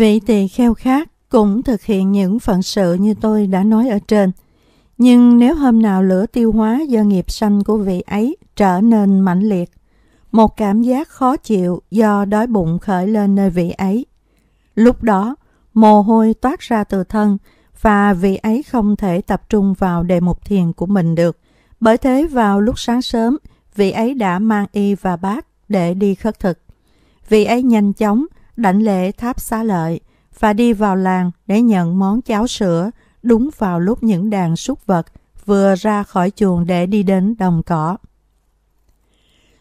Vị tỳ kheo khác cũng thực hiện những phận sự như tôi đã nói ở trên. Nhưng nếu hôm nào lửa tiêu hóa do nghiệp sanh của vị ấy trở nên mãnh liệt, một cảm giác khó chịu do đói bụng khởi lên nơi vị ấy. Lúc đó, mồ hôi toát ra từ thân và vị ấy không thể tập trung vào đề mục thiền của mình được. Bởi thế vào lúc sáng sớm, vị ấy đã mang y và bát để đi khất thực. Vị ấy nhanh chóng đảnh lễ tháp xá lợi và đi vào làng để nhận món cháo sữa đúng vào lúc những đàn súc vật vừa ra khỏi chuồng để đi đến đồng cỏ.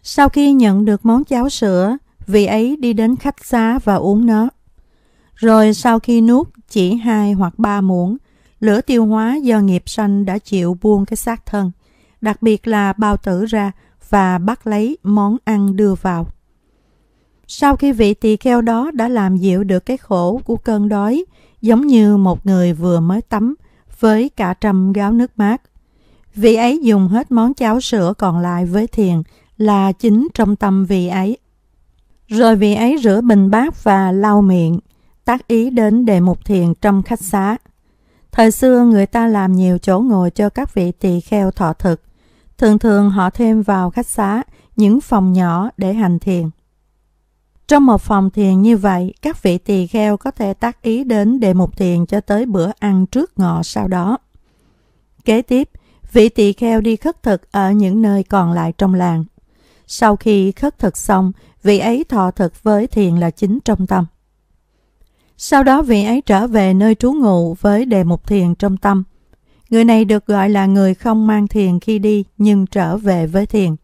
Sau khi nhận được món cháo sữa, vị ấy đi đến khách xá và uống nó. Rồi sau khi nuốt chỉ hai hoặc ba muỗng, lửa tiêu hóa do nghiệp sanh đã chịu buông cái xác thân, đặc biệt là bao tử ra và bắt lấy món ăn đưa vào. Sau khi vị tỳ kheo đó đã làm dịu được cái khổ của cơn đói, giống như một người vừa mới tắm với cả trăm gáo nước mát. Vị ấy dùng hết món cháo sữa còn lại với thiền là chính trong tâm vị ấy. Rồi vị ấy rửa bình bát và lau miệng, tác ý đến đề mục thiền trong khách xá. Thời xưa người ta làm nhiều chỗ ngồi cho các vị tỳ kheo thọ thực. Thường thường họ thêm vào khách xá những phòng nhỏ để hành thiền. Trong một phòng thiền như vậy, các vị tỳ kheo có thể tác ý đến đề mục thiền cho tới bữa ăn trước ngọ sau đó. Kế tiếp, vị tỳ kheo đi khất thực ở những nơi còn lại trong làng. Sau khi khất thực xong, vị ấy thọ thực với thiền là chính trong tâm. Sau đó vị ấy trở về nơi trú ngụ với đề mục thiền trong tâm. Người này được gọi là người không mang thiền khi đi nhưng trở về với thiền.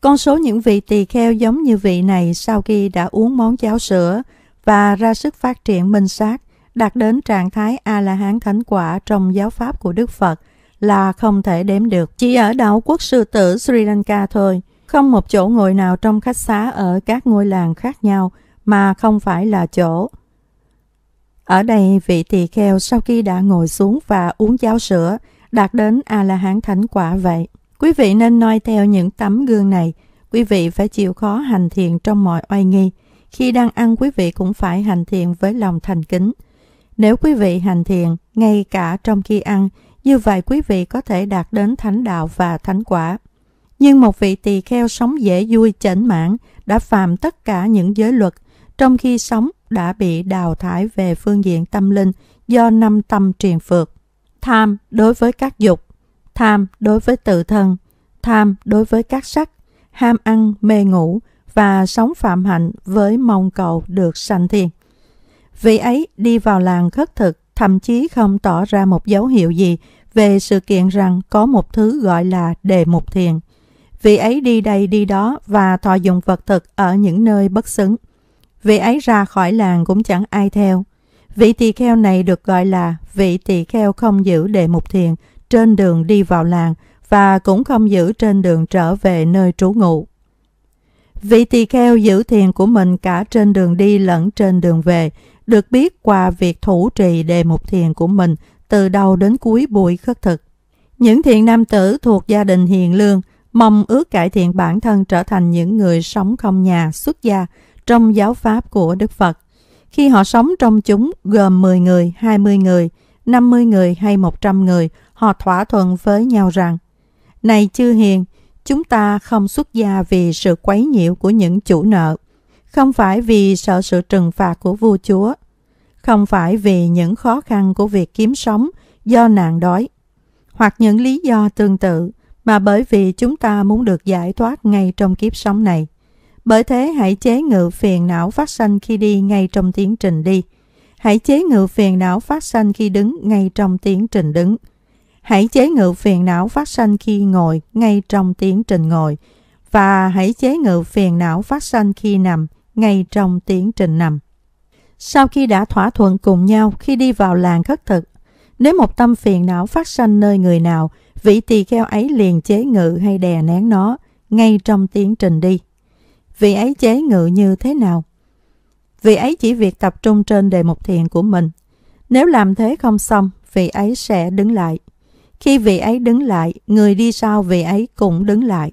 Con số những vị tỳ kheo giống như vị này sau khi đã uống món cháo sữa và ra sức phát triển minh sát, đạt đến trạng thái A-la-hán thánh quả trong giáo pháp của Đức Phật là không thể đếm được. Chỉ ở đảo quốc sư tử Sri Lanka thôi, không một chỗ ngồi nào trong khách xá ở các ngôi làng khác nhau mà không phải là chỗ. Ở đây, vị tỳ kheo sau khi đã ngồi xuống và uống cháo sữa, đạt đến A-la-hán thánh quả vậy. Quý vị nên noi theo những tấm gương này. Quý vị phải chịu khó hành thiện trong mọi oai nghi. Khi đang ăn quý vị cũng phải hành thiện với lòng thành kính. Nếu quý vị hành thiện ngay cả trong khi ăn, như vậy quý vị có thể đạt đến thánh đạo và thánh quả. Nhưng một vị tỳ kheo sống dễ vui chảnh mãn đã phạm tất cả những giới luật, trong khi sống đã bị đào thải về phương diện tâm linh do năm tâm triền phược. Tham đối với các dục tham đối với tự thân, tham đối với các sắc, ham ăn mê ngủ và sống phạm hạnh với mong cầu được sanh thiền. Vị ấy đi vào làng khất thực, thậm chí không tỏ ra một dấu hiệu gì về sự kiện rằng có một thứ gọi là đề mục thiền. Vị ấy đi đây đi đó và thọ dụng vật thực ở những nơi bất xứng. Vị ấy ra khỏi làng cũng chẳng ai theo. Vị tỳ kheo này được gọi là vị tỳ kheo không giữ đề mục thiền trên đường đi vào làng và cũng không giữ trên đường trở về nơi trú ngụ. Vị tỳ kheo giữ thiền của mình cả trên đường đi lẫn trên đường về, được biết qua việc thủ trì đề mục thiền của mình từ đầu đến cuối buổi khất thực. Những thiện nam tử thuộc gia đình hiền lương mong ước cải thiện bản thân trở thành những người sống không nhà, xuất gia trong giáo pháp của Đức Phật. Khi họ sống trong chúng gồm 10 người, 20 người, 50 người hay 100 người, họ thỏa thuận với nhau rằng Này chư hiền, chúng ta không xuất gia vì sự quấy nhiễu của những chủ nợ, không phải vì sợ sự trừng phạt của vua chúa, không phải vì những khó khăn của việc kiếm sống do nạn đói, hoặc những lý do tương tự, mà bởi vì chúng ta muốn được giải thoát ngay trong kiếp sống này. Bởi thế hãy chế ngự phiền não phát sanh khi đi ngay trong tiến trình đi. Hãy chế ngự phiền não phát sanh khi đứng ngay trong tiến trình đứng. Hãy chế ngự phiền não phát sanh khi ngồi ngay trong tiến trình ngồi và hãy chế ngự phiền não phát sanh khi nằm ngay trong tiến trình nằm. Sau khi đã thỏa thuận cùng nhau khi đi vào làng khất thực, nếu một tâm phiền não phát sanh nơi người nào, vị tỳ kheo ấy liền chế ngự hay đè nén nó ngay trong tiến trình đi. Vị ấy chế ngự như thế nào? Vị ấy chỉ việc tập trung trên đề mục thiền của mình. Nếu làm thế không xong, vị ấy sẽ đứng lại. Khi vị ấy đứng lại, người đi sau vị ấy cũng đứng lại.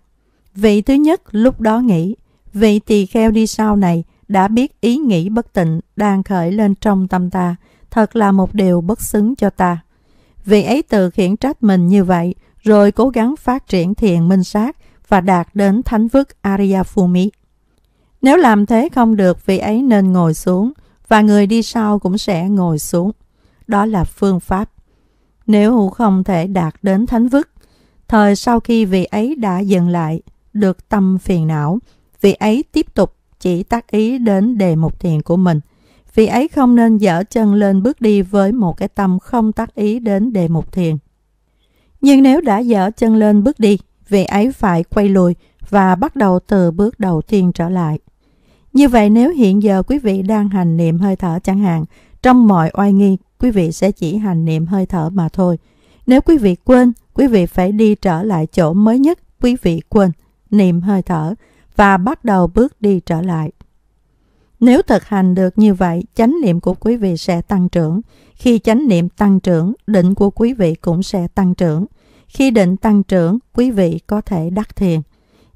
Vị thứ nhất lúc đó nghĩ, vị tỳ kheo đi sau này đã biết ý nghĩ bất tịnh đang khởi lên trong tâm ta, thật là một điều bất xứng cho ta. Vị ấy tự khiển trách mình như vậy, rồi cố gắng phát triển thiện minh sát và đạt đến thánh vức Arya Phumi. Nếu làm thế không được, vị ấy nên ngồi xuống, và người đi sau cũng sẽ ngồi xuống. Đó là phương pháp nếu không thể đạt đến thánh vức, thời sau khi vị ấy đã dừng lại, được tâm phiền não, vị ấy tiếp tục chỉ tác ý đến đề mục thiền của mình. Vị ấy không nên dở chân lên bước đi với một cái tâm không tác ý đến đề mục thiền. Nhưng nếu đã dở chân lên bước đi, vị ấy phải quay lùi và bắt đầu từ bước đầu tiên trở lại. Như vậy nếu hiện giờ quý vị đang hành niệm hơi thở chẳng hạn, trong mọi oai nghi quý vị sẽ chỉ hành niệm hơi thở mà thôi. Nếu quý vị quên, quý vị phải đi trở lại chỗ mới nhất quý vị quên, niệm hơi thở và bắt đầu bước đi trở lại. Nếu thực hành được như vậy, chánh niệm của quý vị sẽ tăng trưởng. Khi chánh niệm tăng trưởng, định của quý vị cũng sẽ tăng trưởng. Khi định tăng trưởng, quý vị có thể đắc thiền.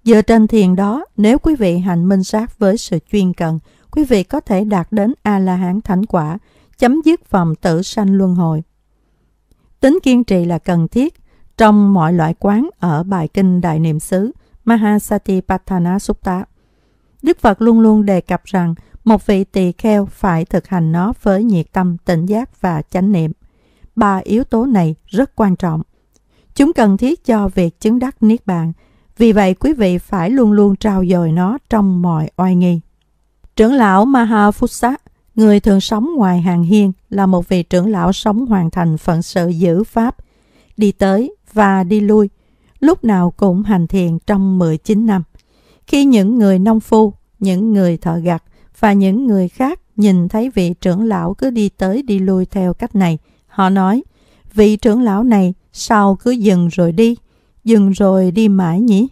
Dựa trên thiền đó, nếu quý vị hành minh sát với sự chuyên cần, quý vị có thể đạt đến A-la-hán thánh quả, chấm dứt vòng tử sanh luân hồi. Tính kiên trì là cần thiết trong mọi loại quán ở bài kinh Đại Niệm xứ Mahasatipatthana Sutta. Đức Phật luôn luôn đề cập rằng một vị tỳ kheo phải thực hành nó với nhiệt tâm, tỉnh giác và chánh niệm. Ba yếu tố này rất quan trọng. Chúng cần thiết cho việc chứng đắc Niết Bàn. Vì vậy, quý vị phải luôn luôn trao dồi nó trong mọi oai nghi. Trưởng lão Mahafusa Người thường sống ngoài hàng hiên là một vị trưởng lão sống hoàn thành phận sự giữ pháp, đi tới và đi lui, lúc nào cũng hành thiền trong 19 năm. Khi những người nông phu, những người thợ gặt và những người khác nhìn thấy vị trưởng lão cứ đi tới đi lui theo cách này, họ nói, vị trưởng lão này sao cứ dừng rồi đi, dừng rồi đi mãi nhỉ?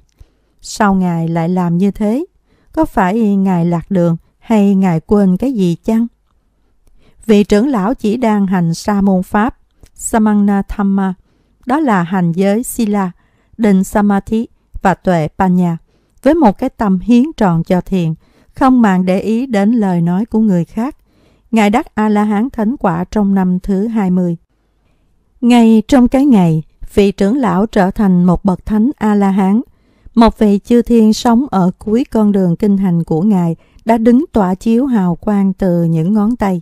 Sao ngài lại làm như thế? Có phải ngài lạc đường hay ngài quên cái gì chăng? Vị trưởng lão chỉ đang hành sa môn pháp, Samana Thamma, đó là hành giới Sila, định Samathi và tuệ Panya, với một cái tâm hiến tròn cho thiền, không màng để ý đến lời nói của người khác. Ngài đắc A-la-hán thánh quả trong năm thứ 20. Ngay trong cái ngày, vị trưởng lão trở thành một bậc thánh A-la-hán. Một vị chư thiên sống ở cuối con đường kinh hành của Ngài đã đứng tỏa chiếu hào quang từ những ngón tay.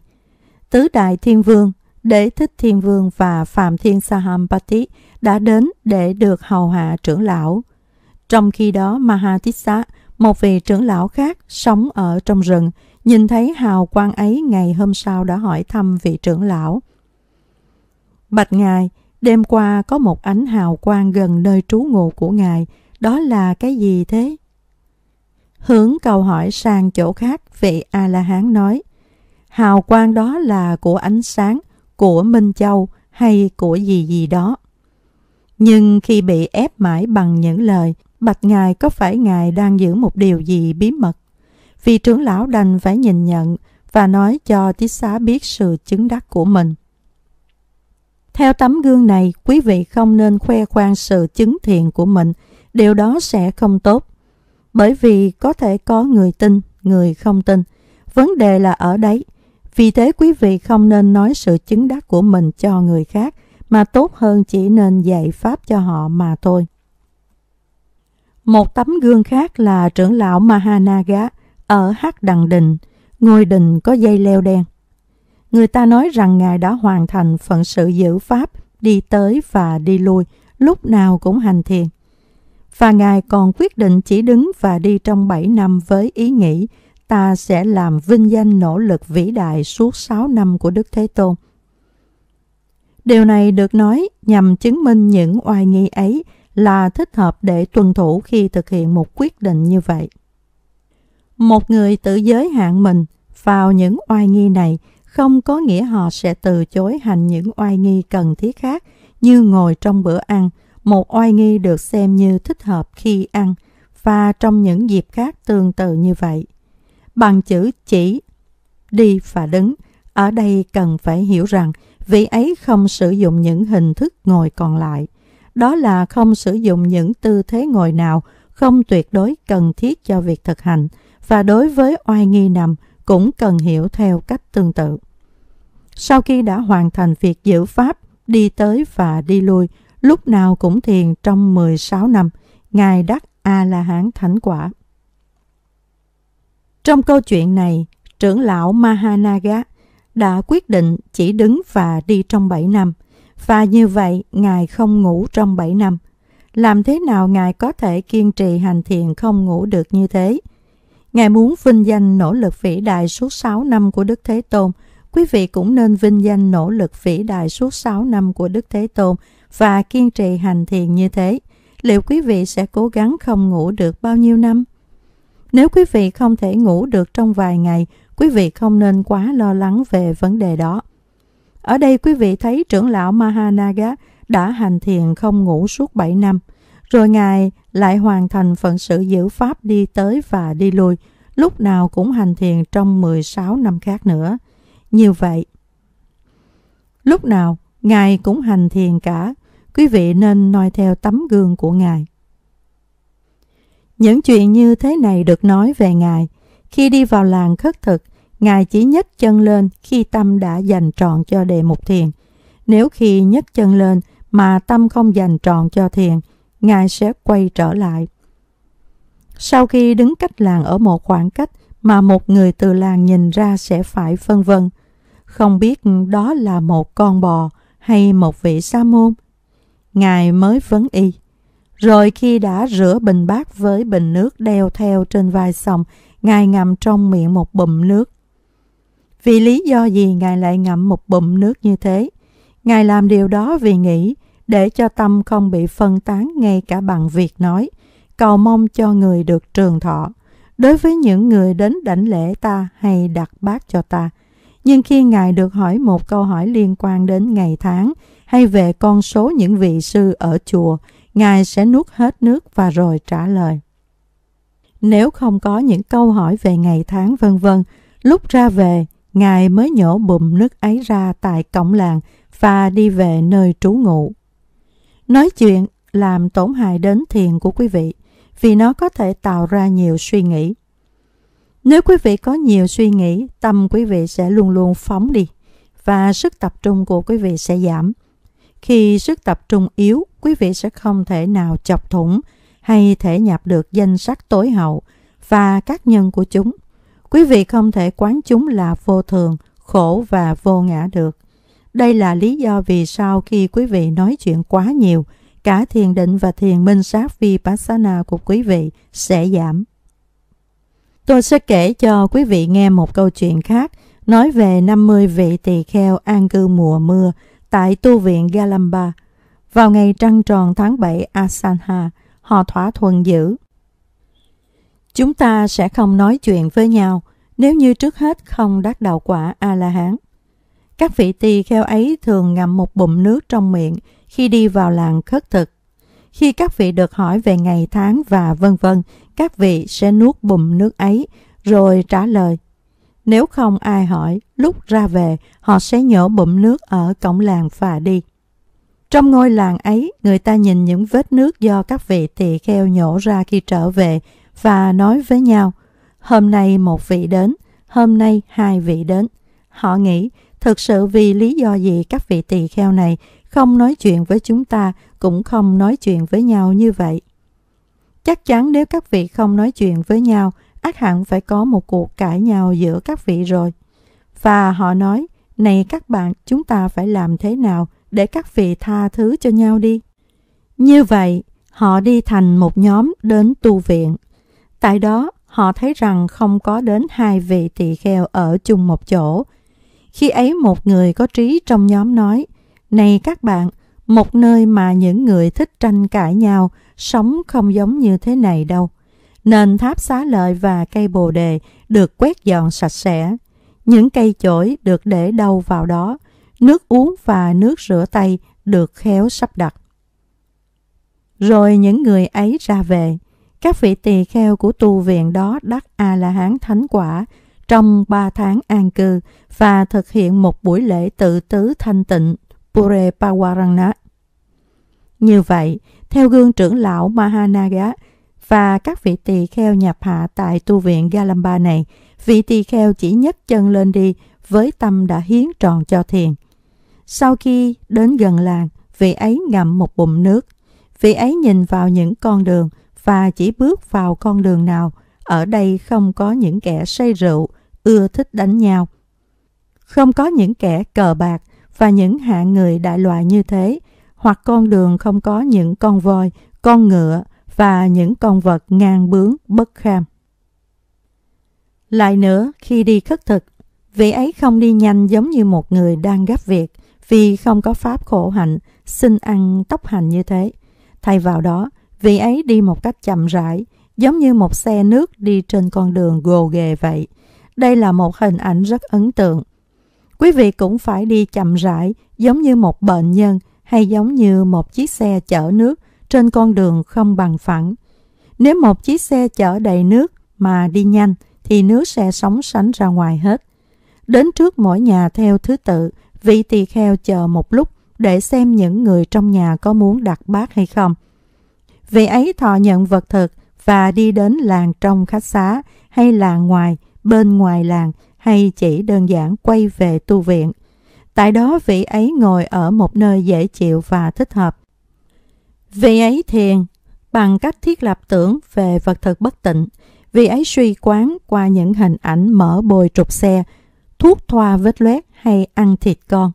Tứ Đại Thiên Vương, Đế Thích Thiên Vương và Phạm Thiên Sahampati đã đến để được hầu hạ trưởng lão. Trong khi đó Mahatissa, một vị trưởng lão khác sống ở trong rừng, nhìn thấy hào quang ấy ngày hôm sau đã hỏi thăm vị trưởng lão. Bạch Ngài, đêm qua có một ánh hào quang gần nơi trú ngụ của Ngài, đó là cái gì thế? Hướng câu hỏi sang chỗ khác, vị A-la-hán nói, hào quang đó là của ánh sáng, của Minh Châu hay của gì gì đó. Nhưng khi bị ép mãi bằng những lời, Bạch Ngài có phải Ngài đang giữ một điều gì bí mật? Vì trưởng lão đành phải nhìn nhận và nói cho Tiết Xá biết sự chứng đắc của mình. Theo tấm gương này, quý vị không nên khoe khoang sự chứng thiện của mình, điều đó sẽ không tốt. Bởi vì có thể có người tin, người không tin. Vấn đề là ở đấy, vì thế quý vị không nên nói sự chứng đắc của mình cho người khác, mà tốt hơn chỉ nên dạy Pháp cho họ mà thôi. Một tấm gương khác là trưởng lão Mahanaga ở hát Đằng Đình, ngôi đình có dây leo đen. Người ta nói rằng Ngài đã hoàn thành phận sự giữ Pháp, đi tới và đi lui, lúc nào cũng hành thiền. Và Ngài còn quyết định chỉ đứng và đi trong 7 năm với ý nghĩ ta sẽ làm vinh danh nỗ lực vĩ đại suốt 6 năm của Đức Thế Tôn. Điều này được nói nhằm chứng minh những oai nghi ấy là thích hợp để tuân thủ khi thực hiện một quyết định như vậy. Một người tự giới hạn mình vào những oai nghi này không có nghĩa họ sẽ từ chối hành những oai nghi cần thiết khác như ngồi trong bữa ăn, một oai nghi được xem như thích hợp khi ăn và trong những dịp khác tương tự như vậy bằng chữ chỉ. Đi và đứng, ở đây cần phải hiểu rằng vị ấy không sử dụng những hình thức ngồi còn lại. Đó là không sử dụng những tư thế ngồi nào không tuyệt đối cần thiết cho việc thực hành và đối với oai nghi nằm cũng cần hiểu theo cách tương tự. Sau khi đã hoàn thành việc giữ pháp, đi tới và đi lui, lúc nào cũng thiền trong 16 năm, Ngài đắc A-la-hán thánh quả. Trong câu chuyện này, trưởng lão Mahanaga đã quyết định chỉ đứng và đi trong 7 năm, và như vậy Ngài không ngủ trong 7 năm. Làm thế nào Ngài có thể kiên trì hành thiền không ngủ được như thế? Ngài muốn vinh danh nỗ lực vĩ đại suốt 6 năm của Đức Thế Tôn, quý vị cũng nên vinh danh nỗ lực vĩ đại suốt 6 năm của Đức Thế Tôn và kiên trì hành thiền như thế. Liệu quý vị sẽ cố gắng không ngủ được bao nhiêu năm? Nếu quý vị không thể ngủ được trong vài ngày, quý vị không nên quá lo lắng về vấn đề đó. Ở đây quý vị thấy trưởng lão Mahanaga đã hành thiền không ngủ suốt 7 năm, rồi Ngài lại hoàn thành phận sự giữ Pháp đi tới và đi lui, lúc nào cũng hành thiền trong 16 năm khác nữa. Như vậy, lúc nào Ngài cũng hành thiền cả, quý vị nên noi theo tấm gương của Ngài. Những chuyện như thế này được nói về Ngài. Khi đi vào làng khất thực, Ngài chỉ nhấc chân lên khi tâm đã dành trọn cho đề mục thiền. Nếu khi nhấc chân lên mà tâm không dành trọn cho thiền, Ngài sẽ quay trở lại. Sau khi đứng cách làng ở một khoảng cách mà một người từ làng nhìn ra sẽ phải phân vân, không biết đó là một con bò hay một vị sa môn. Ngài mới vấn y. Rồi khi đã rửa bình bát với bình nước đeo theo trên vai xong, Ngài ngậm trong miệng một bụm nước. Vì lý do gì Ngài lại ngậm một bụm nước như thế? Ngài làm điều đó vì nghĩ, để cho tâm không bị phân tán ngay cả bằng việc nói, cầu mong cho người được trường thọ. Đối với những người đến đảnh lễ ta hay đặt bát cho ta, nhưng khi Ngài được hỏi một câu hỏi liên quan đến ngày tháng hay về con số những vị sư ở chùa, Ngài sẽ nuốt hết nước và rồi trả lời. Nếu không có những câu hỏi về ngày tháng vân vân, lúc ra về, Ngài mới nhổ bùm nước ấy ra tại cổng làng và đi về nơi trú ngụ. Nói chuyện làm tổn hại đến thiền của quý vị vì nó có thể tạo ra nhiều suy nghĩ. Nếu quý vị có nhiều suy nghĩ, tâm quý vị sẽ luôn luôn phóng đi và sức tập trung của quý vị sẽ giảm. Khi sức tập trung yếu, quý vị sẽ không thể nào chọc thủng hay thể nhập được danh sách tối hậu và các nhân của chúng. Quý vị không thể quán chúng là vô thường, khổ và vô ngã được. Đây là lý do vì sao khi quý vị nói chuyện quá nhiều, cả thiền định và thiền minh sát Vipassana của quý vị sẽ giảm. Tôi sẽ kể cho quý vị nghe một câu chuyện khác nói về 50 vị tỳ kheo an cư mùa mưa tại tu viện Galamba – vào ngày trăng tròn tháng 7 Asanha, họ thỏa thuận giữ. Chúng ta sẽ không nói chuyện với nhau nếu như trước hết không đắc đạo quả A-la-hán. Các vị tỳ kheo ấy thường ngậm một bụng nước trong miệng khi đi vào làng khất thực. Khi các vị được hỏi về ngày tháng và vân vân, các vị sẽ nuốt bụng nước ấy rồi trả lời. Nếu không ai hỏi, lúc ra về, họ sẽ nhổ bụng nước ở cổng làng và đi. Trong ngôi làng ấy, người ta nhìn những vết nước do các vị tỳ kheo nhổ ra khi trở về và nói với nhau, hôm nay một vị đến, hôm nay hai vị đến. Họ nghĩ, thực sự vì lý do gì các vị tỳ kheo này không nói chuyện với chúng ta, cũng không nói chuyện với nhau như vậy. Chắc chắn nếu các vị không nói chuyện với nhau, ác hẳn phải có một cuộc cãi nhau giữa các vị rồi. Và họ nói, này các bạn, chúng ta phải làm thế nào để các vị tha thứ cho nhau đi. Như vậy, họ đi thành một nhóm đến tu viện. Tại đó, họ thấy rằng không có đến hai vị tỳ kheo ở chung một chỗ. Khi ấy một người có trí trong nhóm nói, Này các bạn, một nơi mà những người thích tranh cãi nhau, sống không giống như thế này đâu. Nền tháp xá lợi và cây bồ đề được quét dọn sạch sẽ. Những cây chổi được để đâu vào đó, nước uống và nước rửa tay được khéo sắp đặt. Rồi những người ấy ra về, các vị tỳ kheo của tu viện đó đắc A-la-hán thánh quả trong ba tháng an cư và thực hiện một buổi lễ tự tứ thanh tịnh Pure Pawarana. Như vậy, theo gương trưởng lão Mahanaga và các vị tỳ kheo nhập hạ tại tu viện Galamba này, vị tỳ kheo chỉ nhấc chân lên đi với tâm đã hiến tròn cho thiền – sau khi đến gần làng, vị ấy ngậm một bụng nước. Vị ấy nhìn vào những con đường và chỉ bước vào con đường nào. Ở đây không có những kẻ say rượu, ưa thích đánh nhau. Không có những kẻ cờ bạc và những hạng người đại loại như thế, hoặc con đường không có những con voi, con ngựa và những con vật ngang bướng bất kham. Lại nữa, khi đi khất thực, vị ấy không đi nhanh giống như một người đang gấp việc – vì không có pháp khổ hạnh, xin ăn tốc hành như thế. Thay vào đó, vị ấy đi một cách chậm rãi, giống như một xe nước đi trên con đường gồ ghề vậy. Đây là một hình ảnh rất ấn tượng. Quý vị cũng phải đi chậm rãi, giống như một bệnh nhân hay giống như một chiếc xe chở nước trên con đường không bằng phẳng. Nếu một chiếc xe chở đầy nước mà đi nhanh thì nước sẽ sóng sánh ra ngoài hết. Đến trước mỗi nhà theo thứ tự Vị tỳ kheo chờ một lúc để xem những người trong nhà có muốn đặt bát hay không. Vị ấy thọ nhận vật thực và đi đến làng trong khách xá hay làng ngoài, bên ngoài làng hay chỉ đơn giản quay về tu viện. Tại đó vị ấy ngồi ở một nơi dễ chịu và thích hợp. Vị ấy thiền bằng cách thiết lập tưởng về vật thực bất tịnh. Vị ấy suy quán qua những hình ảnh mở bồi trục xe, thuốc thoa vết loét hay ăn thịt con.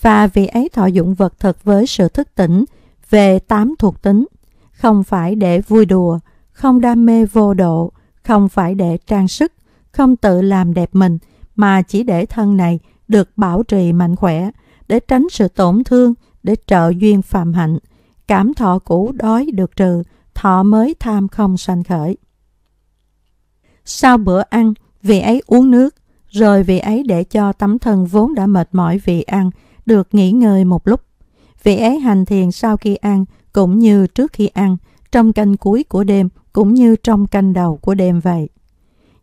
Và vị ấy thọ dụng vật thực với sự thức tỉnh về tám thuộc tính, không phải để vui đùa, không đam mê vô độ, không phải để trang sức, không tự làm đẹp mình, mà chỉ để thân này được bảo trì mạnh khỏe, để tránh sự tổn thương, để trợ duyên phạm hạnh. Cảm thọ cũ đói được trừ, thọ mới tham không sanh khởi. Sau bữa ăn, vị ấy uống nước, rồi vị ấy để cho tấm thân vốn đã mệt mỏi vì ăn, được nghỉ ngơi một lúc. Vị ấy hành thiền sau khi ăn, cũng như trước khi ăn, trong canh cuối của đêm, cũng như trong canh đầu của đêm vậy.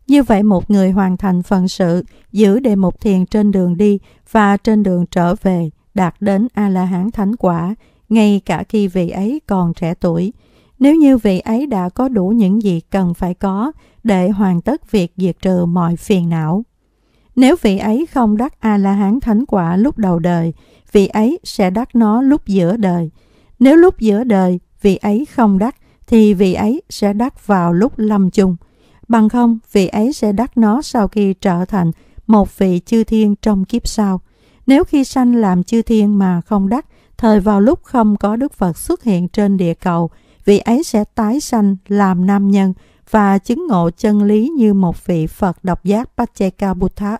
Như vậy một người hoàn thành phần sự, giữ đề mục thiền trên đường đi và trên đường trở về, đạt đến A-la-hán thánh quả, ngay cả khi vị ấy còn trẻ tuổi. Nếu như vị ấy đã có đủ những gì cần phải có để hoàn tất việc diệt trừ mọi phiền não. Nếu vị ấy không đắc A-la-hán thánh quả lúc đầu đời, vị ấy sẽ đắc nó lúc giữa đời. Nếu lúc giữa đời vị ấy không đắc, thì vị ấy sẽ đắc vào lúc lâm chung. Bằng không, vị ấy sẽ đắc nó sau khi trở thành một vị chư thiên trong kiếp sau. Nếu khi sanh làm chư thiên mà không đắc, thời vào lúc không có Đức Phật xuất hiện trên địa cầu, vị ấy sẽ tái sanh làm nam nhân và chứng ngộ chân lý như một vị Phật độc giác Pacheka Buddha.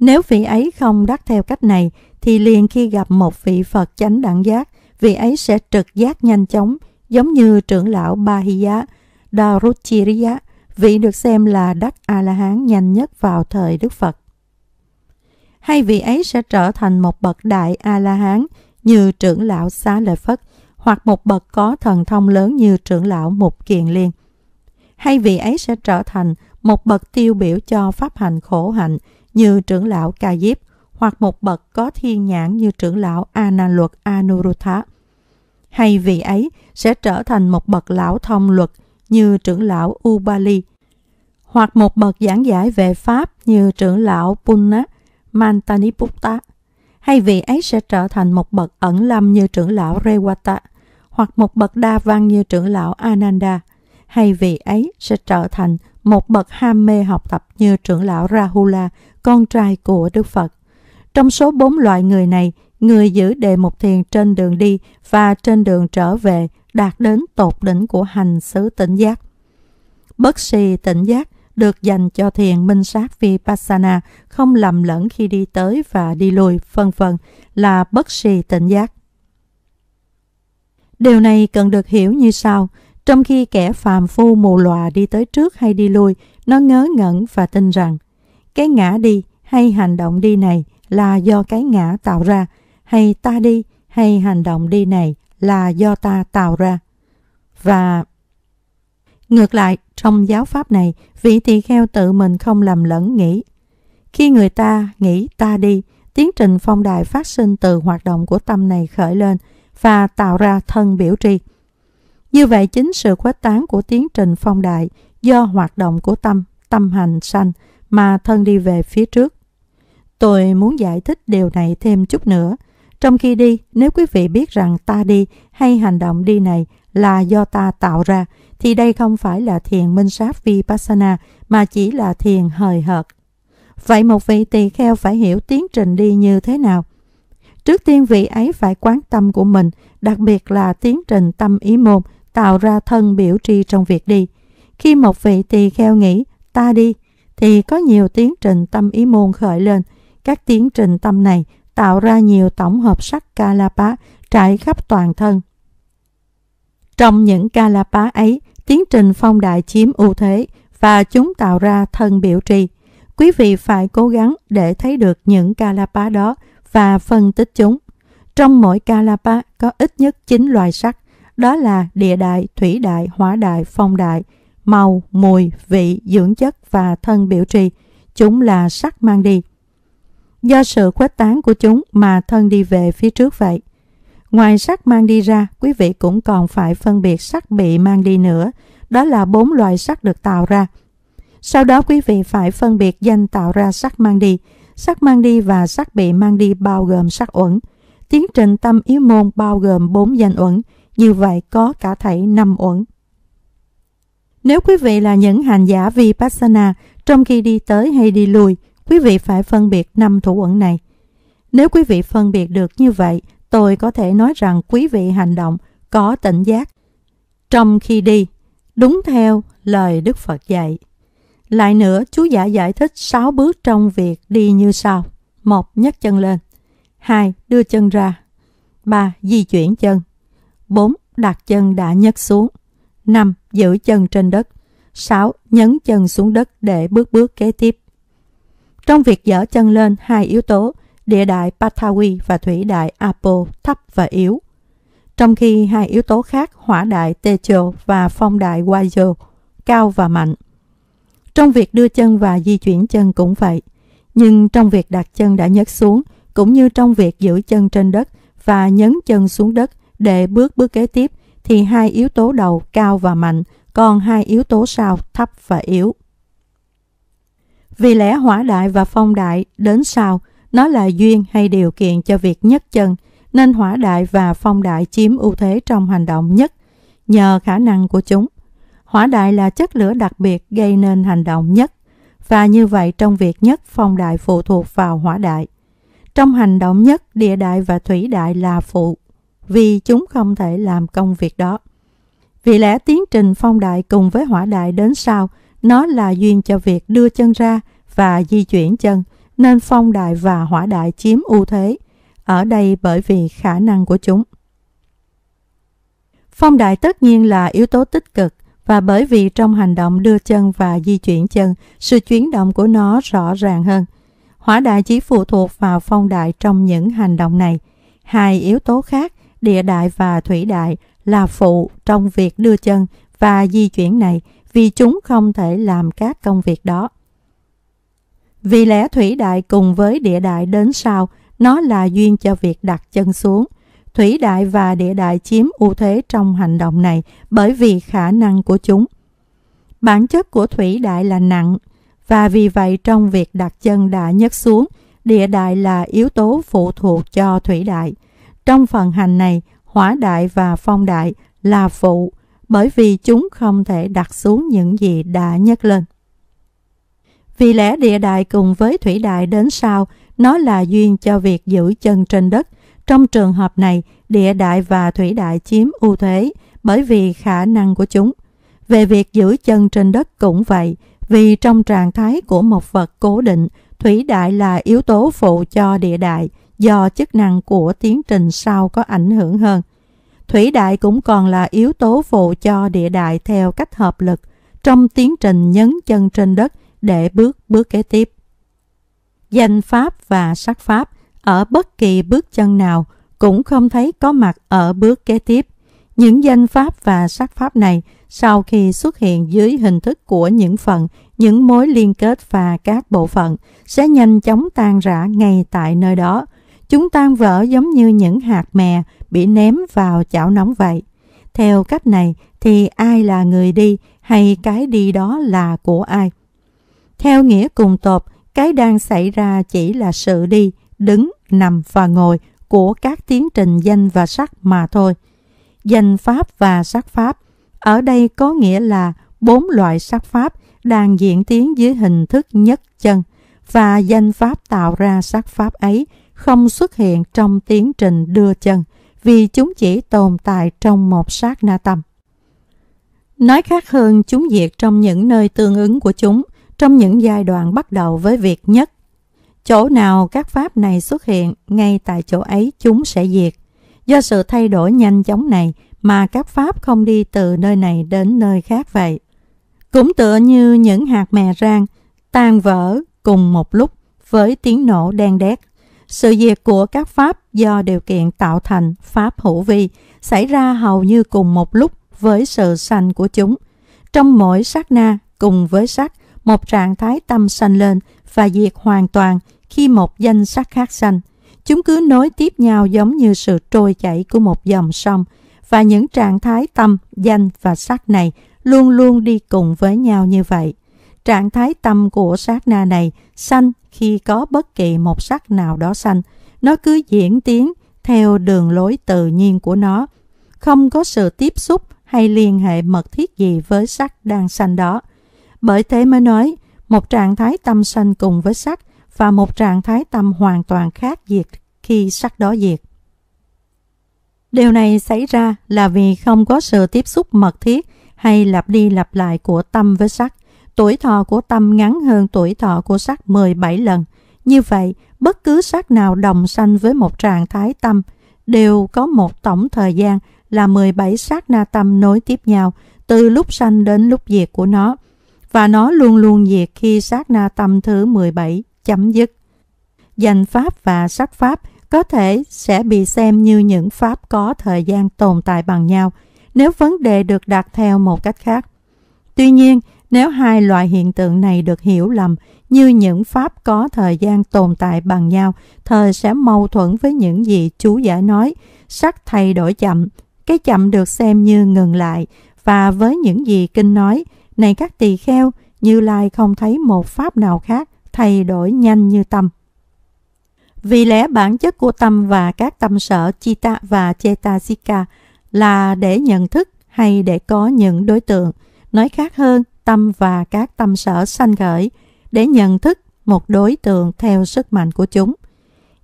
Nếu vị ấy không đắc theo cách này, thì liền khi gặp một vị Phật chánh đẳng giác, vị ấy sẽ trực giác nhanh chóng, giống như trưởng lão Bahiya, Daruchiriya, vị được xem là đắc A-la-hán nhanh nhất vào thời Đức Phật. Hay vị ấy sẽ trở thành một bậc đại A-la-hán như trưởng lão Xá Lợi Phất, hoặc một bậc có thần thông lớn như trưởng lão Mục Kiền Liên. Hay vị ấy sẽ trở thành một bậc tiêu biểu cho pháp hành khổ hạnh, như trưởng lão Ca Diếp hoặc một bậc có thiên nhãn như trưởng lão Ana luật Anuruddha. Hay vị ấy sẽ trở thành một bậc lão thông luật như trưởng lão Ubali hoặc một bậc giảng giải về Pháp như trưởng lão Punna Mantaniputta hay vị ấy sẽ trở thành một bậc ẩn lâm như trưởng lão Rewata hoặc một bậc đa văn như trưởng lão Ananda hay vị ấy sẽ trở thành một bậc ham mê học tập như trưởng lão Rahula con trai của Đức Phật. Trong số bốn loại người này, người giữ đề mục thiền trên đường đi và trên đường trở về đạt đến tột đỉnh của hành xứ tỉnh giác. Bất si tỉnh giác được dành cho thiền minh sát Vipassana, không lầm lẫn khi đi tới và đi lùi, phân phần là bất si tỉnh giác. Điều này cần được hiểu như sau. Trong khi kẻ phàm phu mù lòa đi tới trước hay đi lui, nó ngớ ngẩn và tin rằng cái ngã đi hay hành động đi này là do cái ngã tạo ra hay ta đi hay hành động đi này là do ta tạo ra và ngược lại trong giáo pháp này vị tỳ kheo tự mình không làm lẫn nghĩ khi người ta nghĩ ta đi tiến trình phong đài phát sinh từ hoạt động của tâm này khởi lên và tạo ra thân biểu tri như vậy chính sự khuếch tán của tiến trình phong đại do hoạt động của tâm tâm hành sanh mà thân đi về phía trước. Tôi muốn giải thích điều này thêm chút nữa. Trong khi đi, nếu quý vị biết rằng ta đi hay hành động đi này là do ta tạo ra, thì đây không phải là thiền minh sát Vipassana mà chỉ là thiền hời hợt. Vậy một vị tỳ kheo phải hiểu tiến trình đi như thế nào? Trước tiên vị ấy phải quán tâm của mình, đặc biệt là tiến trình tâm ý môn, tạo ra thân biểu tri trong việc đi. Khi một vị tỳ kheo nghĩ ta đi thì có nhiều tiến trình tâm ý môn khởi lên. Các tiến trình tâm này tạo ra nhiều tổng hợp sắc Kalapa trải khắp toàn thân. Trong những Kalapa ấy, tiến trình phong đại chiếm ưu thế và chúng tạo ra thân biểu trì. Quý vị phải cố gắng để thấy được những Kalapa đó và phân tích chúng. Trong mỗi Kalapa có ít nhất 9 loại sắc, đó là địa đại, thủy đại, hỏa đại, phong đại – màu, mùi, vị, dưỡng chất và thân biểu trì, chúng là sắc mang đi. Do sự khuếch tán của chúng mà thân đi về phía trước vậy. Ngoài sắc mang đi ra, quý vị cũng còn phải phân biệt sắc bị mang đi nữa, đó là bốn loại sắc được tạo ra. Sau đó quý vị phải phân biệt danh tạo ra sắc mang đi, sắc mang đi và sắc bị mang đi bao gồm sắc uẩn. Tiến trình tâm yếu môn bao gồm bốn danh uẩn, như vậy có cả thảy năm uẩn. Nếu quý vị là những hành giả Vipassana, trong khi đi tới hay đi lùi quý vị phải phân biệt năm thủ ẩn này. Nếu quý vị phân biệt được như vậy, tôi có thể nói rằng quý vị hành động có tỉnh giác trong khi đi, đúng theo lời Đức Phật dạy. Lại nữa, chú giả giải thích 6 bước trong việc đi như sau. một Nhấc chân lên. 2. Đưa chân ra. 3. Di chuyển chân. 4. Đặt chân đã nhấc xuống. 5. Giữ chân trên đất 6. Nhấn chân xuống đất để bước bước kế tiếp Trong việc dở chân lên, hai yếu tố địa đại patawi và thủy đại Apo thấp và yếu trong khi hai yếu tố khác hỏa đại Techo và phong đại Wajo cao và mạnh. Trong việc đưa chân và di chuyển chân cũng vậy, nhưng trong việc đặt chân đã nhấc xuống cũng như trong việc giữ chân trên đất và nhấn chân xuống đất để bước bước kế tiếp thì hai yếu tố đầu cao và mạnh, còn hai yếu tố sau thấp và yếu. Vì lẽ hỏa đại và phong đại đến sau, nó là duyên hay điều kiện cho việc nhất chân, nên hỏa đại và phong đại chiếm ưu thế trong hành động nhất, nhờ khả năng của chúng. Hỏa đại là chất lửa đặc biệt gây nên hành động nhất, và như vậy trong việc nhất phong đại phụ thuộc vào hỏa đại. Trong hành động nhất, địa đại và thủy đại là phụ vì chúng không thể làm công việc đó. Vì lẽ tiến trình phong đại cùng với hỏa đại đến sau, nó là duyên cho việc đưa chân ra và di chuyển chân, nên phong đại và hỏa đại chiếm ưu thế. Ở đây bởi vì khả năng của chúng. Phong đại tất nhiên là yếu tố tích cực và bởi vì trong hành động đưa chân và di chuyển chân, sự chuyển động của nó rõ ràng hơn. Hỏa đại chỉ phụ thuộc vào phong đại trong những hành động này. Hai yếu tố khác địa đại và thủy đại là phụ trong việc đưa chân và di chuyển này vì chúng không thể làm các công việc đó. Vì lẽ thủy đại cùng với địa đại đến sau, nó là duyên cho việc đặt chân xuống. Thủy đại và địa đại chiếm ưu thế trong hành động này bởi vì khả năng của chúng. Bản chất của thủy đại là nặng, và vì vậy trong việc đặt chân đã nhấc xuống, địa đại là yếu tố phụ thuộc cho thủy đại. Trong phần hành này, hỏa đại và phong đại là phụ bởi vì chúng không thể đặt xuống những gì đã nhấc lên. Vì lẽ địa đại cùng với thủy đại đến sau, nó là duyên cho việc giữ chân trên đất. Trong trường hợp này, địa đại và thủy đại chiếm ưu thế bởi vì khả năng của chúng. Về việc giữ chân trên đất cũng vậy, vì trong trạng thái của một vật cố định, thủy đại là yếu tố phụ cho địa đại, do chức năng của tiến trình sau có ảnh hưởng hơn. Thủy đại cũng còn là yếu tố phụ cho địa đại theo cách hợp lực trong tiến trình nhấn chân trên đất để bước bước kế tiếp. Danh pháp và sắc pháp ở bất kỳ bước chân nào cũng không thấy có mặt ở bước kế tiếp. Những danh pháp và sắc pháp này sau khi xuất hiện dưới hình thức của những phần, những mối liên kết và các bộ phận sẽ nhanh chóng tan rã ngay tại nơi đó – Chúng tan vỡ giống như những hạt mè bị ném vào chảo nóng vậy. Theo cách này thì ai là người đi hay cái đi đó là của ai? Theo nghĩa cùng tột, cái đang xảy ra chỉ là sự đi, đứng, nằm và ngồi của các tiến trình danh và sắc mà thôi. Danh pháp và sắc pháp ở đây có nghĩa là bốn loại sắc pháp đang diễn tiến dưới hình thức nhất chân và danh pháp tạo ra sắc pháp ấy không xuất hiện trong tiến trình đưa chân vì chúng chỉ tồn tại trong một sát na tâm. Nói khác hơn, chúng diệt trong những nơi tương ứng của chúng, trong những giai đoạn bắt đầu với việc nhất. Chỗ nào các pháp này xuất hiện, ngay tại chỗ ấy chúng sẽ diệt. Do sự thay đổi nhanh chóng này mà các pháp không đi từ nơi này đến nơi khác vậy. Cũng tựa như những hạt mè rang, tan vỡ cùng một lúc với tiếng nổ đen đét. Sự diệt của các pháp do điều kiện tạo thành pháp hữu vi xảy ra hầu như cùng một lúc với sự sanh của chúng. Trong mỗi sát na cùng với sắc, một trạng thái tâm sanh lên và diệt hoàn toàn khi một danh sắc khác sanh. Chúng cứ nối tiếp nhau giống như sự trôi chảy của một dòng sông và những trạng thái tâm, danh và sắc này luôn luôn đi cùng với nhau như vậy. Trạng thái tâm của sát na này sanh khi có bất kỳ một sắc nào đó xanh, nó cứ diễn tiến theo đường lối tự nhiên của nó, không có sự tiếp xúc hay liên hệ mật thiết gì với sắc đang xanh đó. Bởi thế mới nói, một trạng thái tâm xanh cùng với sắc và một trạng thái tâm hoàn toàn khác diệt khi sắc đó diệt. Điều này xảy ra là vì không có sự tiếp xúc mật thiết hay lặp đi lặp lại của tâm với sắc tuổi thọ của tâm ngắn hơn tuổi thọ của sắc 17 lần. Như vậy, bất cứ sắc nào đồng sanh với một trạng thái tâm đều có một tổng thời gian là 17 sát na tâm nối tiếp nhau từ lúc sanh đến lúc diệt của nó và nó luôn luôn diệt khi sát na tâm thứ 17 chấm dứt. Danh pháp và sắc pháp có thể sẽ bị xem như những pháp có thời gian tồn tại bằng nhau nếu vấn đề được đặt theo một cách khác. Tuy nhiên, nếu hai loại hiện tượng này được hiểu lầm như những pháp có thời gian tồn tại bằng nhau, thời sẽ mâu thuẫn với những gì chú giải nói, sắc thay đổi chậm, cái chậm được xem như ngừng lại, và với những gì kinh nói, này các tỳ kheo, Như Lai không thấy một pháp nào khác thay đổi nhanh như tâm. Vì lẽ bản chất của tâm và các tâm sở Chitta và Chetasika là để nhận thức hay để có những đối tượng. Nói khác hơn, tâm và các tâm sở sanh khởi để nhận thức một đối tượng theo sức mạnh của chúng.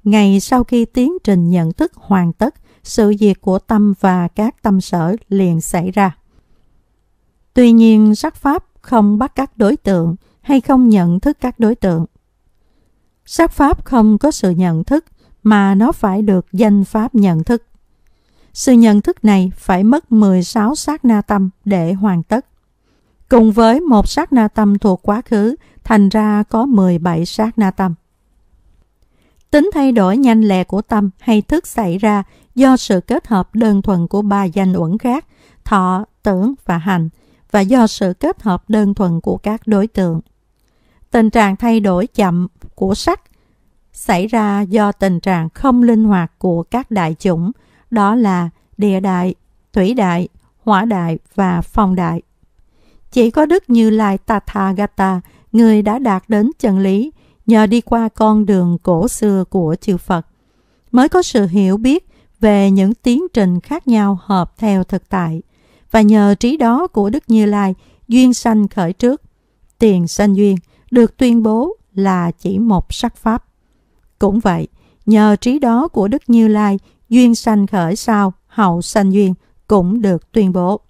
Ngay sau khi tiến trình nhận thức hoàn tất, sự diệt của tâm và các tâm sở liền xảy ra. Tuy nhiên, sắc pháp không bắt các đối tượng hay không nhận thức các đối tượng. Sắc pháp không có sự nhận thức mà nó phải được danh pháp nhận thức. Sự nhận thức này phải mất 16 sát na tâm để hoàn tất cùng với một sát na tâm thuộc quá khứ, thành ra có 17 sát na tâm. Tính thay đổi nhanh lẹ của tâm hay thức xảy ra do sự kết hợp đơn thuần của ba danh uẩn khác, thọ, tưởng và hành, và do sự kết hợp đơn thuần của các đối tượng. Tình trạng thay đổi chậm của sắc xảy ra do tình trạng không linh hoạt của các đại chủng, đó là địa đại, thủy đại, hỏa đại và phong đại. Chỉ có Đức Như Lai Tathagata, người đã đạt đến chân lý, nhờ đi qua con đường cổ xưa của chư Phật, mới có sự hiểu biết về những tiến trình khác nhau hợp theo thực tại. Và nhờ trí đó của Đức Như Lai, duyên sanh khởi trước, tiền sanh duyên, được tuyên bố là chỉ một sắc pháp. Cũng vậy, nhờ trí đó của Đức Như Lai, duyên sanh khởi sau, hậu sanh duyên cũng được tuyên bố.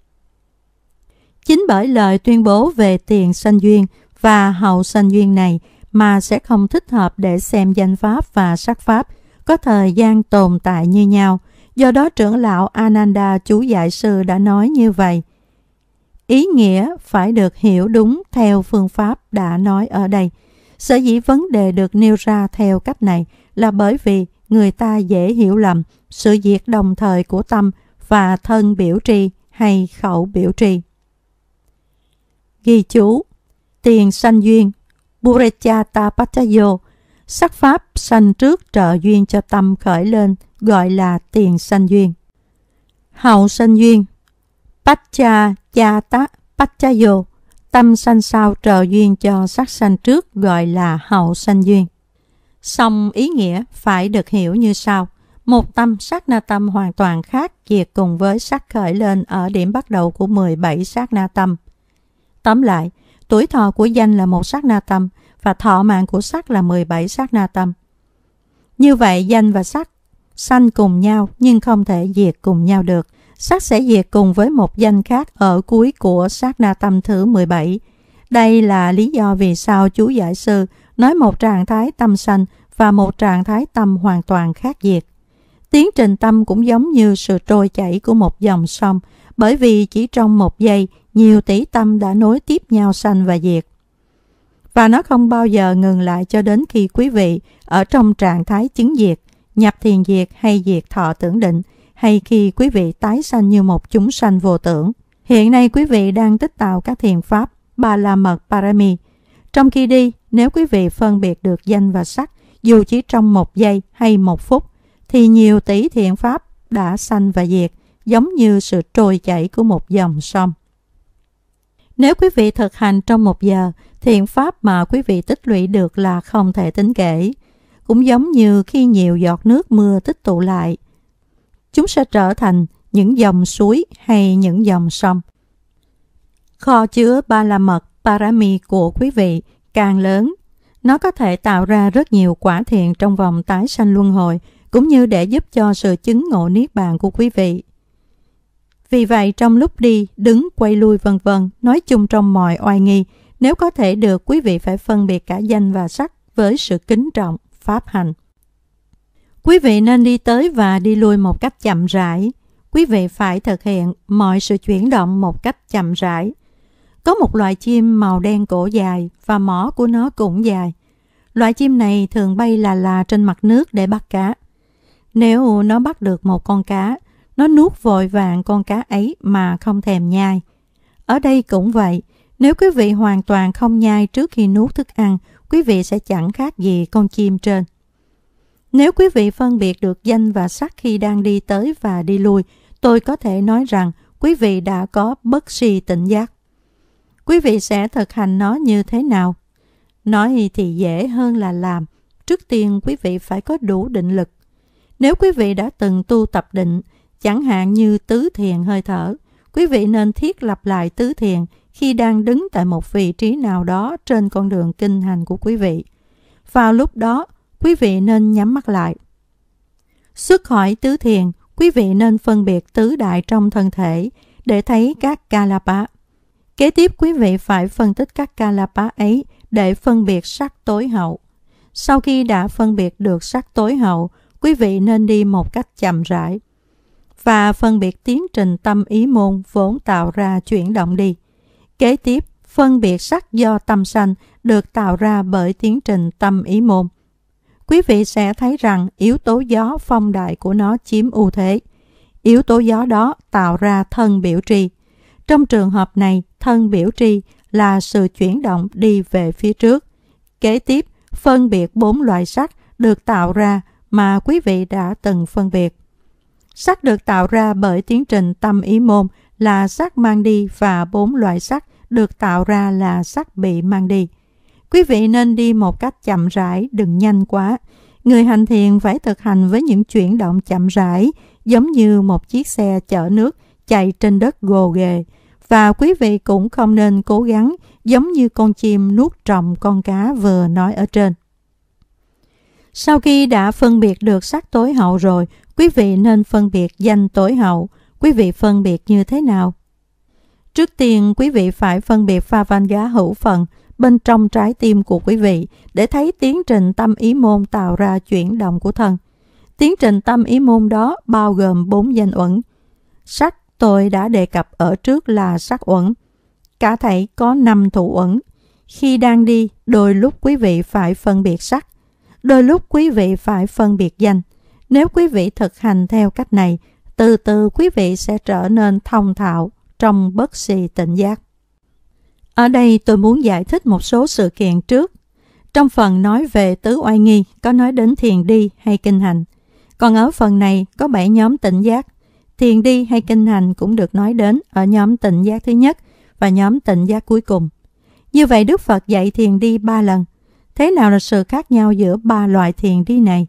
Chính bởi lời tuyên bố về tiền sanh duyên và hậu sanh duyên này mà sẽ không thích hợp để xem danh pháp và sắc pháp có thời gian tồn tại như nhau. Do đó trưởng lão Ananda chú giải sư đã nói như vậy. Ý nghĩa phải được hiểu đúng theo phương pháp đã nói ở đây. Sở dĩ vấn đề được nêu ra theo cách này là bởi vì người ta dễ hiểu lầm sự diệt đồng thời của tâm và thân biểu tri hay khẩu biểu tri. Ghi chú Tiền sanh duyên Burechata Pachayo Sắc pháp sanh trước trợ duyên cho tâm khởi lên Gọi là tiền sanh duyên Hậu sanh duyên Pacha Chata Pachayo Tâm sanh sau trợ duyên cho sắc sanh trước gọi là hậu sanh duyên. Song ý nghĩa phải được hiểu như sau. Một tâm sát na tâm hoàn toàn khác diệt cùng với sắc khởi lên ở điểm bắt đầu của 17 sát na tâm. Tóm lại, tuổi thọ của danh là một sát na tâm và thọ mạng của sắc là 17 sát na tâm. Như vậy danh và sắc sanh cùng nhau nhưng không thể diệt cùng nhau được. Sắc sẽ diệt cùng với một danh khác ở cuối của sát na tâm thứ 17. Đây là lý do vì sao chú giải sư nói một trạng thái tâm sanh và một trạng thái tâm hoàn toàn khác diệt. Tiến trình tâm cũng giống như sự trôi chảy của một dòng sông, bởi vì chỉ trong một giây nhiều tỷ tâm đã nối tiếp nhau sanh và diệt. Và nó không bao giờ ngừng lại cho đến khi quý vị ở trong trạng thái chứng diệt, nhập thiền diệt hay diệt thọ tưởng định, hay khi quý vị tái sanh như một chúng sanh vô tưởng. Hiện nay quý vị đang tích tạo các thiền pháp Ba La Mật Parami. Trong khi đi, nếu quý vị phân biệt được danh và sắc, dù chỉ trong một giây hay một phút, thì nhiều tỷ thiện pháp đã sanh và diệt, giống như sự trôi chảy của một dòng sông. Nếu quý vị thực hành trong một giờ, thiện pháp mà quý vị tích lũy được là không thể tính kể. Cũng giống như khi nhiều giọt nước mưa tích tụ lại, chúng sẽ trở thành những dòng suối hay những dòng sông. Kho chứa ba la mật parami của quý vị càng lớn, nó có thể tạo ra rất nhiều quả thiện trong vòng tái sanh luân hồi, cũng như để giúp cho sự chứng ngộ niết bàn của quý vị. Vì vậy trong lúc đi, đứng, quay lui vân vân, nói chung trong mọi oai nghi, nếu có thể được quý vị phải phân biệt cả danh và sắc với sự kính trọng, pháp hành. Quý vị nên đi tới và đi lui một cách chậm rãi. Quý vị phải thực hiện mọi sự chuyển động một cách chậm rãi. Có một loài chim màu đen cổ dài và mỏ của nó cũng dài. Loại chim này thường bay là là trên mặt nước để bắt cá. Nếu nó bắt được một con cá, nó nuốt vội vàng con cá ấy mà không thèm nhai. Ở đây cũng vậy, nếu quý vị hoàn toàn không nhai trước khi nuốt thức ăn, quý vị sẽ chẳng khác gì con chim trên. Nếu quý vị phân biệt được danh và sắc khi đang đi tới và đi lui, tôi có thể nói rằng quý vị đã có bất si tỉnh giác. Quý vị sẽ thực hành nó như thế nào? Nói thì dễ hơn là làm. Trước tiên quý vị phải có đủ định lực. Nếu quý vị đã từng tu tập định chẳng hạn như tứ thiền hơi thở. Quý vị nên thiết lập lại tứ thiền khi đang đứng tại một vị trí nào đó trên con đường kinh hành của quý vị. Vào lúc đó, quý vị nên nhắm mắt lại. Xuất khỏi tứ thiền, quý vị nên phân biệt tứ đại trong thân thể để thấy các Kalapa. Kế tiếp quý vị phải phân tích các Kalapa ấy để phân biệt sắc tối hậu. Sau khi đã phân biệt được sắc tối hậu, quý vị nên đi một cách chậm rãi và phân biệt tiến trình tâm ý môn vốn tạo ra chuyển động đi. Kế tiếp, phân biệt sắc do tâm sanh được tạo ra bởi tiến trình tâm ý môn. Quý vị sẽ thấy rằng yếu tố gió phong đại của nó chiếm ưu thế. Yếu tố gió đó tạo ra thân biểu tri. Trong trường hợp này, thân biểu tri là sự chuyển động đi về phía trước. Kế tiếp, phân biệt bốn loại sắc được tạo ra mà quý vị đã từng phân biệt. Sắc được tạo ra bởi tiến trình tâm ý môn là sắc mang đi và bốn loại sắc được tạo ra là sắc bị mang đi. Quý vị nên đi một cách chậm rãi, đừng nhanh quá. Người hành thiền phải thực hành với những chuyển động chậm rãi, giống như một chiếc xe chở nước chạy trên đất gồ ghề. Và quý vị cũng không nên cố gắng giống như con chim nuốt trồng con cá vừa nói ở trên. Sau khi đã phân biệt được sắc tối hậu rồi, quý vị nên phân biệt danh tối hậu. Quý vị phân biệt như thế nào? Trước tiên, quý vị phải phân biệt pha văn giá hữu phần bên trong trái tim của quý vị để thấy tiến trình tâm ý môn tạo ra chuyển động của thân. Tiến trình tâm ý môn đó bao gồm bốn danh uẩn. Sắc tôi đã đề cập ở trước là sắc uẩn. Cả thảy có năm thủ uẩn. Khi đang đi, đôi lúc quý vị phải phân biệt sắc đôi lúc quý vị phải phân biệt danh. Nếu quý vị thực hành theo cách này, từ từ quý vị sẽ trở nên thông thạo trong bất xì tỉnh giác. Ở đây tôi muốn giải thích một số sự kiện trước. Trong phần nói về tứ oai nghi có nói đến thiền đi hay kinh hành. Còn ở phần này có bảy nhóm tỉnh giác. Thiền đi hay kinh hành cũng được nói đến ở nhóm tỉnh giác thứ nhất và nhóm tỉnh giác cuối cùng. Như vậy Đức Phật dạy thiền đi ba lần, Thế nào là sự khác nhau giữa ba loại thiền đi này?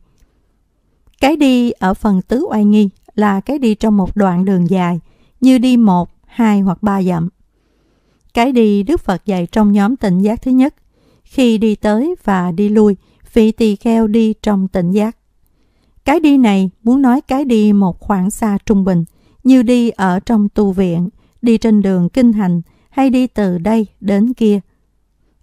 Cái đi ở phần tứ oai nghi là cái đi trong một đoạn đường dài, như đi một, hai hoặc ba dặm. Cái đi Đức Phật dạy trong nhóm tỉnh giác thứ nhất, khi đi tới và đi lui, vị tỳ kheo đi trong tỉnh giác. Cái đi này muốn nói cái đi một khoảng xa trung bình, như đi ở trong tu viện, đi trên đường kinh hành hay đi từ đây đến kia –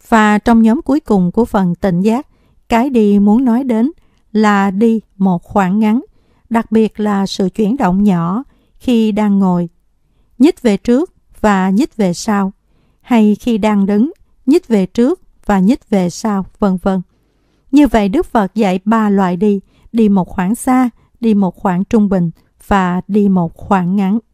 và trong nhóm cuối cùng của phần tỉnh giác, cái đi muốn nói đến là đi một khoảng ngắn, đặc biệt là sự chuyển động nhỏ khi đang ngồi, nhích về trước và nhích về sau, hay khi đang đứng, nhích về trước và nhích về sau, vân vân. Như vậy Đức Phật dạy ba loại đi, đi một khoảng xa, đi một khoảng trung bình và đi một khoảng ngắn.